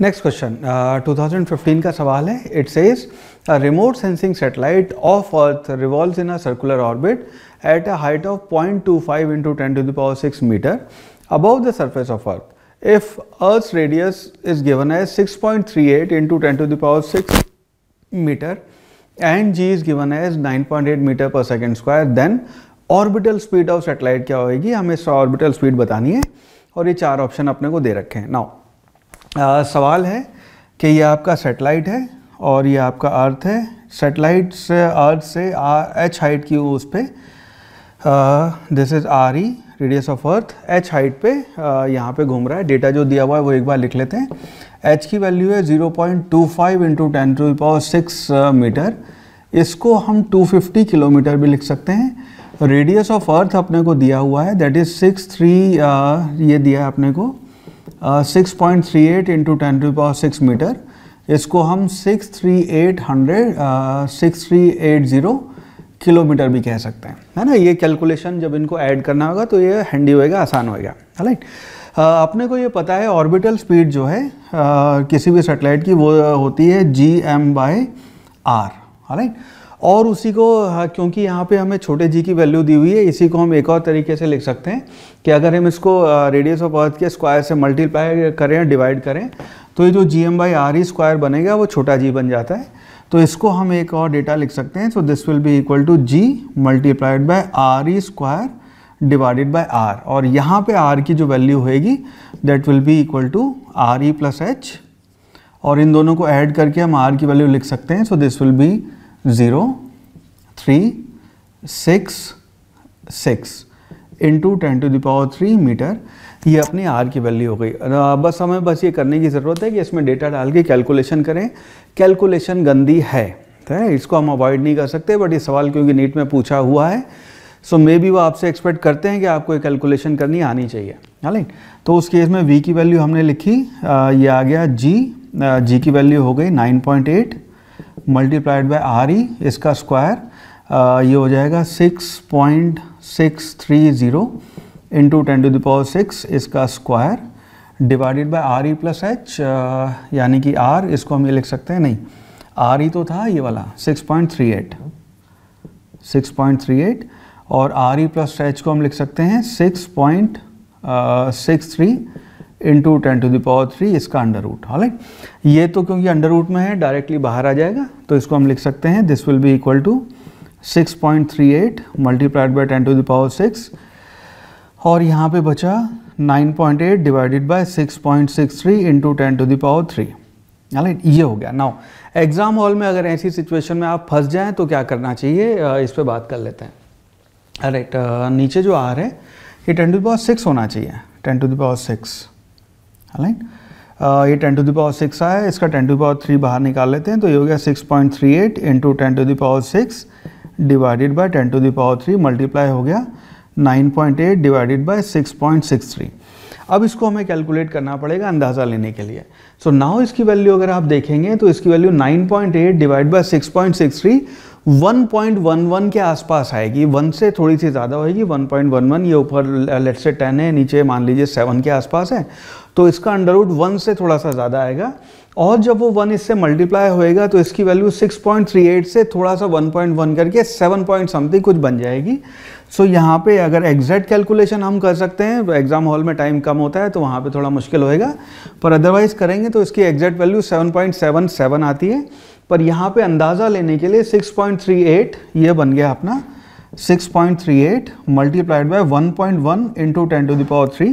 next question 2015 का सवाल है it says remote sensing satellite of earth revolve in a circular orbit at a height of 0.25 two five into ten to the power six metre above the surface of earth if earth radius is given as 6.38 point three eight into ten to the power six metre and G is given as 9.8 metre per second square then orbital speed of satellite क्या होगी हमें orbital speed बतानी है और ये चार option अपने को दे रखे हैं नाउ आ, सवाल है कि ये आपका सेटेलाइट है और ये आपका अर्थ है सेटेलाइट से अर्थ से एच हाइट की उस पर this is R E radius of earth H height पे e, यहाँ पे घूम रहा है डेटा जो दिया हुआ है वो एक बार लिख लेते हैं एच की वैल्यू है 0.25 point two five into ten to power six metre इसको हम 250 किलोमीटर भी लिख सकते हैं रेडियस ऑफ अर्थ अपने को दिया हुआ है दैट इज़ सिक्स थ्री ये दिया है अपने को six point three eight into ten to power six metre इसको हम six three eight hundred six three eight zero kilometre भी कह सकते हैं है ना ये कैलकुलेशन जब इनको ऐड करना होगा तो ये हैंडी होएगा आसान होएगा राइट अपने को ये पता है ऑर्बिटल स्पीड जो है आ, किसी भी सेटेलाइट की वो होती है G M by R right और उसी को हाँ, क्योंकि यहाँ पे हमें छोटे जी की वैल्यू दी हुई है इसी को हम एक और तरीके से लिख सकते हैं कि अगर हम इसको रेडियस ऑफ अर्थ के स्क्वायर से मल्टीप्लाई करें डिवाइड करें तो ये जो G M by R E square बनेगा वो छोटा जी बन जाता है तो इसको हम एक और डेटा लिख सकते हैं so this will be equal to G multiplied by R E square divided by R और यहाँ पे आर की जो वैल्यू होएगी that will be equal to R E plus H और इन दोनों को ऐड करके हम आर की वैल्यू लिख सकते हैं so this will be zero three six six into ten to the power three metre ये अपनी आर की वैल्यू हो गई बस हमें बस ये करने की ज़रूरत है कि इसमें डेटा डाल के कैलकुलेशन करें कैलकुलेशन गंदी है तो है इसको हम अवॉइड नहीं कर सकते बट ये सवाल क्योंकि नीट में पूछा हुआ है सो मे बी वो आपसे एक्सपेक्ट करते हैं कि आपको ये कैलकुलेशन करनी आनी चाहिए राइट तो उस केस में वी की वैल्यू हमने लिखी आ, ये आ गया जी जी की वैल्यू हो गई nine point eight multiplied by R E इसका स्क्वायर ये हो जाएगा six point six three zero into ten to the power six इसका square divided by R E plus H यानी कि आर इसको हम ये लिख सकते हैं नहीं आर ई e तो था ये वाला six point three eight six point three eight और आर ई प्लस एच को हम लिख सकते हैं six point six three into ten to the power three इसका अंडर रूट हालांकि ये तो क्योंकि अंडर रूट में है डायरेक्टली बाहर आ जाएगा तो इसको हम लिख सकते हैं this will be equal to 6.38 point three eight multiplied by ten to the power six और यहाँ पे बचा 9.8 point eight divided by six point six three into ten to the power three right ये हो गया नाउ एग्ज़ाम हॉल में अगर ऐसी सिचुएशन में आप फंस जाएँ तो क्या करना चाहिए इस पर बात कर लेते हैं राइट नीचे जो आ रहे हैं ये टेन टू दावर सिक्स होना चाहिए ten to the power six align uh, ये टेन टू दावर सिक्स आया इसका टेन टू पावर थ्री बाहर निकाल लेते हैं तो ये हो गया six point three eight into ten to the power six divided by ten to the power three multiply हो गया nine point eight divided by six point six three अब इसको हमें कैलकुलेट करना पड़ेगा अंदाज़ा लेने के लिए सो so, नाउ इसकी वैल्यू अगर आप देखेंगे तो इसकी value nine point eight divide by six point six three 1.11 के आसपास आएगी वन से थोड़ी सी ज़्यादा होगी 1.11 ये ऊपर लेट से 10 है नीचे मान लीजिए 7 के आसपास है तो इसका अंडर रूट वन से थोड़ा सा ज़्यादा आएगा और जब वो वन इससे मल्टीप्लाई होएगा तो इसकी वैल्यू 6.38 से थोड़ा सा 1.1 करके 7 पॉइंट समथिंग कुछ बन जाएगी सो so, यहाँ पे अगर एग्जैक्ट कैलकुलेशन हम कर सकते हैं एग्ज़ाम तो हॉल में टाइम कम होता है तो वहाँ पे थोड़ा मुश्किल होएगा पर अदरवाइज़ करेंगे तो इसकी एग्जैक्ट वैल्यू 7.77 आती है पर यहाँ पे अंदाज़ा लेने के लिए 6.38 ये बन गया अपना 6.38 point three eight multiplied by one point one into ten to the power three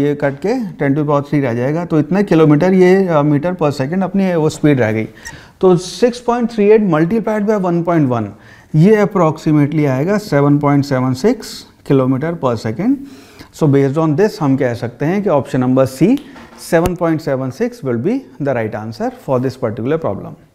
ये कट के टेन टू दावर थ्री रह जाएगा तो इतने किलोमीटर ये मीटर पर सेकेंड अपनी वो स्पीड रह गई तो 6.38 point three eight multiplied by one point one ये अप्रॉक्सीमेटली आएगा 7.76 kilometre per second so based on this हम कह सकते हैं कि option number C 7.76 will be the right answer for this particular problem